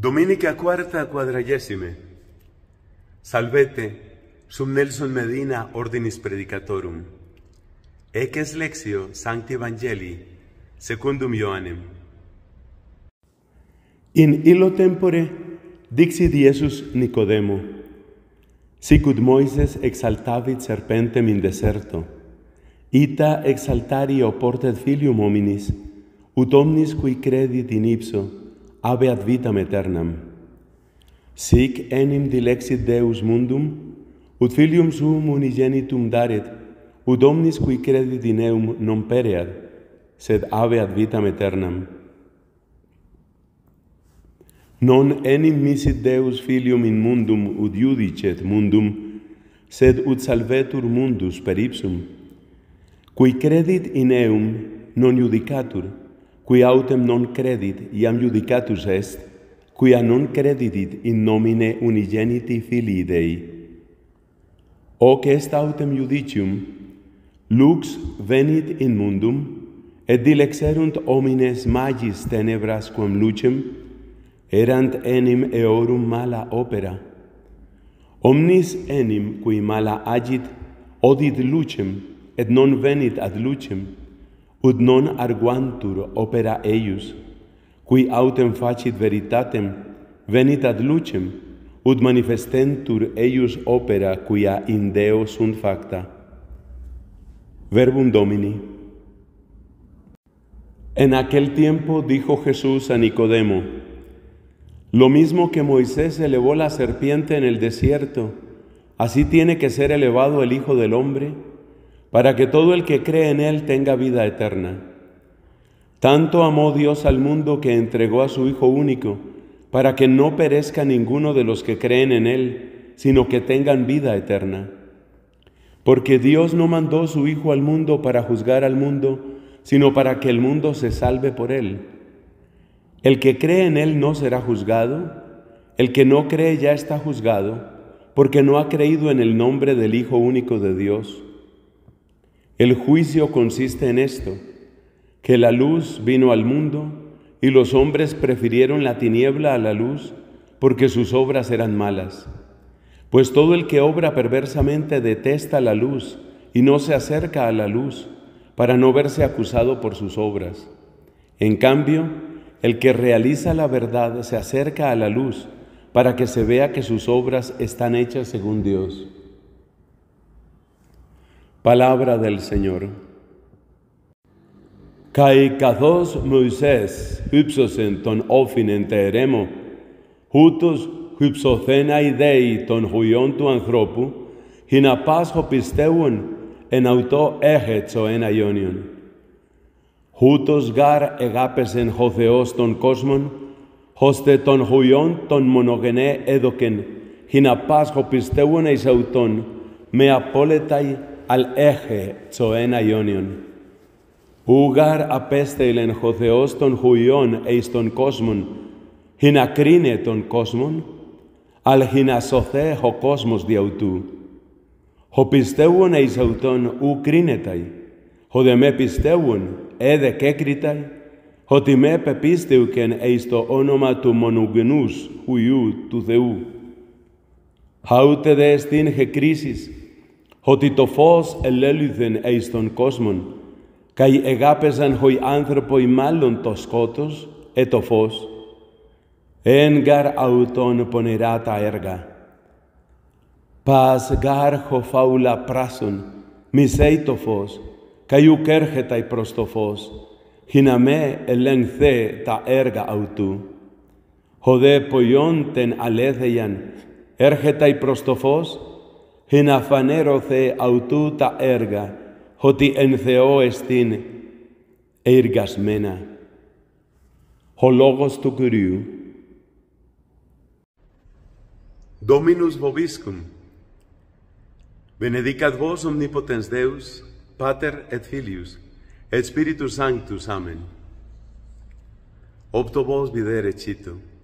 Dominica QUARTA cuadragésime. Salvete, sub Nelson Medina, ordinis predicatorum. Eces lexio, sancti evangelii, secundum Ioannem. In illo tempore, dixit diesus Nicodemo, SICUT Moises exaltavit serpentem in deserto, ita exaltari oportet filium hominis, ut omnis cui credit in ipso, Ave ad vitam aeternam. Sic enim dilexit Deus mundum, ut filium suum unigenitum daret, ut omnis cui credit in eum non pereat, sed ave ad vitam aeternam. Non enim misit Deus filium in mundum, ut judicet mundum, sed ut salvetur mundus per ipsum. Cui credit in eum non judicatur, qui autem non credit, iam judicatus est, quia non credidit in nomine unigeniti filii Dei. Hoc est autem judicium, lux venit in mundum, et dilexerunt homines magis tenebras quam lucem, erant enim eorum mala opera. Omnis enim, qui mala agit, odit lucem, et non venit ad lucem, ut non arguantur opera eius, qui autem facit veritatem, venit ad lucem, ut manifestentur eius opera quia in sunt facta. Verbum Domini. En aquel tiempo dijo Jesús a Nicodemo, lo mismo que Moisés elevó la serpiente en el desierto, así tiene que ser elevado el Hijo del Hombre, para que todo el que cree en Él tenga vida eterna. Tanto amó Dios al mundo que entregó a su Hijo único, para que no perezca ninguno de los que creen en Él, sino que tengan vida eterna. Porque Dios no mandó su Hijo al mundo para juzgar al mundo, sino para que el mundo se salve por Él. El que cree en Él no será juzgado, el que no cree ya está juzgado, porque no ha creído en el nombre del Hijo único de Dios. El juicio consiste en esto, que la luz vino al mundo y los hombres prefirieron la tiniebla a la luz porque sus obras eran malas. Pues todo el que obra perversamente detesta la luz y no se acerca a la luz para no verse acusado por sus obras. En cambio, el que realiza la verdad se acerca a la luz para que se vea que sus obras están hechas según Dios. Παλάβρα δελ Σεγιώρου. Καὶ καθώς Μωυσές χυψωσέν τόν όφιν εν τε ερέμο, χούτως χυψωθένα τόν χουιόν τού ανθρώπου, χινά πάσχο πιστεύων εν αυτο έχετσο εν αιώνιον. Χούτως γάρ εγάπεσεν χω Θεός τόν κόσμον, χώστε τόν χουιόν τόν μονογενέ έδωκεν, χινά πάσχο πιστεύων εις αυτον, με απόλυται έχε τσο ένα Ιόνιον. Ούγαρ απέστειλεν ο Θεός των χουιών εις των κόσμων, χινακρίνε των κόσμων, αλ χινασωθέ ο κόσμος διαουτού. Ο πιστεύουν εις αυτόν ου κρίνεται, ο δε με πιστεύουν έδε ε κέκριται, ότι με πεπίστευκεν εις το όνομα του μονογενούς χουιού του Θεού. Χαούτε δε εστίν κρίσης, ότι το φως ελέλειδεν εις τον κόσμον, καί εγάπεζαν χοι άνθρωποι μάλλον το σκότος, ε το φως, γάρ αυτον πονηρά τα έργα. Πας χω φαούλα πράσον, μισεῖ το φως, καί ουκ έρχεται προς το φως, χιναμέ ελέγθε τα έργα αυτού. Χωδέ ποιόν τεν αλέθειαν, έρχεται προς το φως, εναφανέρωθε αυτού τα έργα, ότι εν Θεώ εστίν εργασμένα. Ο λόγος του Κυρίου. Dominus vobiscum. Benedicat vos omnipotens Deus, Pater et Filius, et Spiritus Sanctus. Amen. Opto vos videre cito.